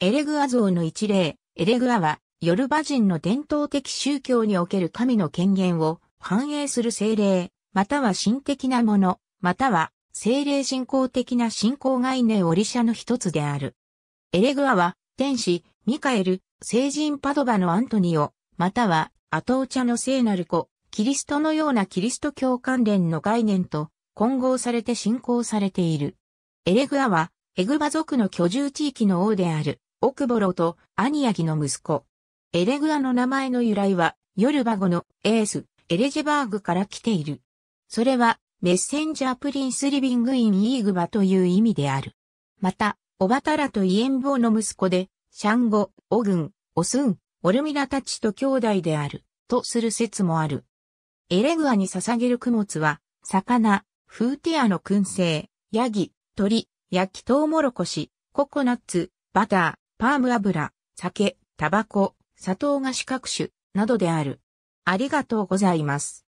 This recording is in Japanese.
エレグア像の一例、エレグアは、ヨルバ人の伝統的宗教における神の権限を反映する精霊、または神的なもの、または精霊信仰的な信仰概念オリシャの一つである。エレグアは、天使、ミカエル、聖人パドバのアントニオ、または、アトーチャの聖なる子、キリストのようなキリスト教関連の概念と混合されて信仰されている。エレグアは、エグバ族の居住地域の王である。奥ボロとアニヤギの息子。エレグアの名前の由来は、ヨルバ語のエース、エレジェバーグから来ている。それは、メッセンジャープリンスリビングインイーグバという意味である。また、オバタラとイエンボーの息子で、シャンゴ、オグン、オスン、オルミラたちと兄弟である、とする説もある。エレグアに捧げる供物は、魚、フーティアの燻製、ヤギ、鳥、焼きトウモロコシ、ココナッツ、バター、パーム油、酒、タバコ、砂糖菓子各種などである。ありがとうございます。